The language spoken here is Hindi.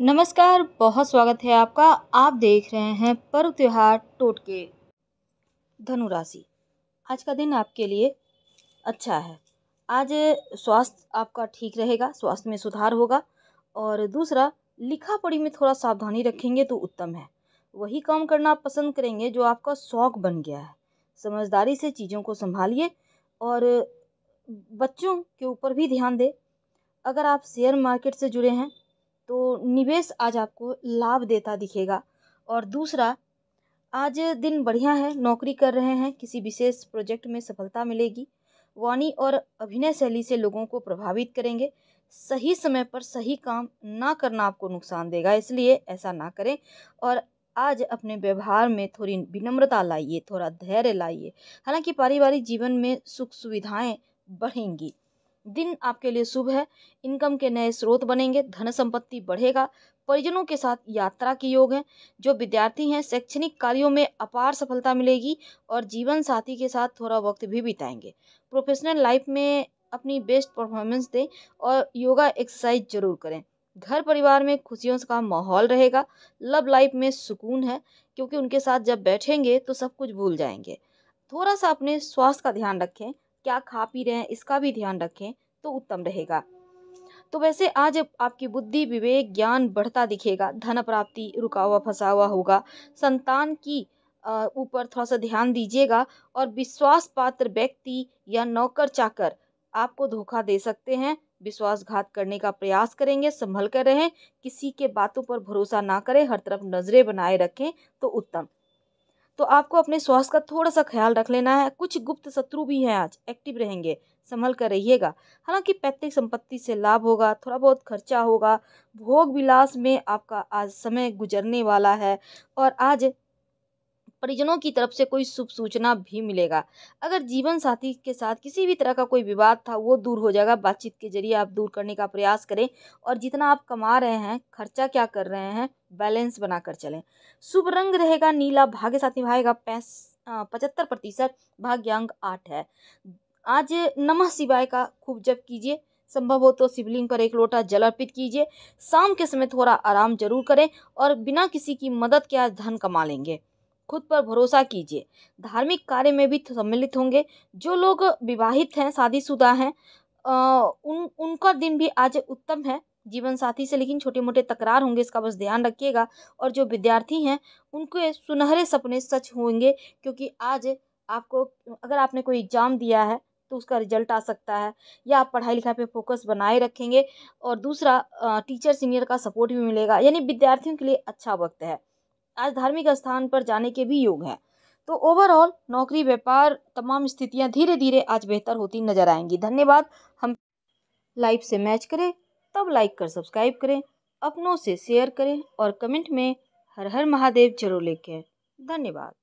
नमस्कार बहुत स्वागत है आपका आप देख रहे हैं पर्व त्यौहार टोटके धनु राशि आज का दिन आपके लिए अच्छा है आज स्वास्थ्य आपका ठीक रहेगा स्वास्थ्य में सुधार होगा और दूसरा लिखा पढ़ी में थोड़ा सावधानी रखेंगे तो उत्तम है वही काम करना आप पसंद करेंगे जो आपका शौक बन गया है समझदारी से चीज़ों को संभालिए और बच्चों के ऊपर भी ध्यान दें अगर आप शेयर मार्केट से जुड़े हैं तो निवेश आज आपको लाभ देता दिखेगा और दूसरा आज दिन बढ़िया है नौकरी कर रहे हैं किसी विशेष प्रोजेक्ट में सफलता मिलेगी वाणी और अभिनय शैली से लोगों को प्रभावित करेंगे सही समय पर सही काम ना करना आपको नुकसान देगा इसलिए ऐसा ना करें और आज अपने व्यवहार में थोड़ी विनम्रता लाइए थोड़ा धैर्य लाइए हालांकि पारिवारिक जीवन में सुख सुविधाएं बढ़ेंगी दिन आपके लिए शुभ है इनकम के नए स्रोत बनेंगे धन संपत्ति बढ़ेगा परिजनों के साथ यात्रा के योग हैं जो विद्यार्थी हैं शैक्षणिक कार्यों में अपार सफलता मिलेगी और जीवन साथी के साथ थोड़ा वक्त भी बिताएंगे प्रोफेशनल लाइफ में अपनी बेस्ट परफॉर्मेंस दें और योगा एक्सरसाइज जरूर करें घर परिवार में खुशियों का माहौल रहेगा लव लाइफ में सुकून है क्योंकि उनके साथ जब बैठेंगे तो सब कुछ भूल जाएंगे थोड़ा सा अपने स्वास्थ्य का ध्यान रखें क्या खा पी रहे हैं इसका भी ध्यान रखें तो उत्तम रहेगा तो वैसे आज आपकी बुद्धि विवेक ज्ञान बढ़ता दिखेगा धन प्राप्ति रुका हुआ फंसा हुआ होगा संतान की ऊपर थोड़ा सा ध्यान दीजिएगा और विश्वास पात्र व्यक्ति या नौकर चाकर आपको धोखा दे सकते हैं विश्वासघात करने का प्रयास करेंगे संभल कर रहें किसी के बातों पर भरोसा ना करें हर तरफ नज़रें बनाए रखें तो उत्तम तो आपको अपने स्वास्थ्य का थोड़ा सा ख्याल रख लेना है कुछ गुप्त शत्रु भी हैं आज एक्टिव रहेंगे संभल कर रहिएगा हालांकि पैतृक संपत्ति से लाभ होगा थोड़ा बहुत खर्चा होगा भोग विलास में आपका आज समय गुजरने वाला है और आज परिजनों की तरफ से कोई शुभ सूचना भी मिलेगा अगर जीवन साथी के साथ किसी भी तरह का कोई विवाद था वो दूर हो जाएगा बातचीत के जरिए आप दूर करने का प्रयास करें और जितना आप कमा रहे हैं खर्चा क्या कर रहे हैं बैलेंस बनाकर चलें शुभ रंग रहेगा नीला भाग्य साथ निभाएगा पैंस पचहत्तर प्रतिशत भाग्यांक आठ है आज नमः शिवाय का खूब जप कीजिए संभव हो तो शिवलिंग पर एक लोटा जल अर्पित कीजिए शाम के समय थोड़ा आराम जरूर करें और बिना किसी की मदद के आज धन कमा लेंगे खुद पर भरोसा कीजिए धार्मिक कार्य में भी सम्मिलित होंगे जो लोग विवाहित हैं शादीशुदा हैं उन उनका दिन भी आज उत्तम है जीवन साथी से लेकिन छोटे मोटे तकरार होंगे इसका बस ध्यान रखिएगा और जो विद्यार्थी हैं उनके सुनहरे सपने सच होंगे क्योंकि आज आपको अगर आपने कोई एग्ज़ाम दिया है तो उसका रिजल्ट आ सकता है या आप पढ़ाई लिखाई पे फोकस बनाए रखेंगे और दूसरा टीचर सीनियर का सपोर्ट भी मिलेगा यानी विद्यार्थियों के लिए अच्छा वक्त है आज धार्मिक स्थान पर जाने के भी योग हैं तो ओवरऑल नौकरी व्यापार तमाम स्थितियाँ धीरे धीरे आज बेहतर होती नजर आएंगी धन्यवाद हम लाइव से मैच करें तब लाइक कर सब्सक्राइब करें अपनों से शेयर करें और कमेंट में हर हर महादेव जरूर लिखें धन्यवाद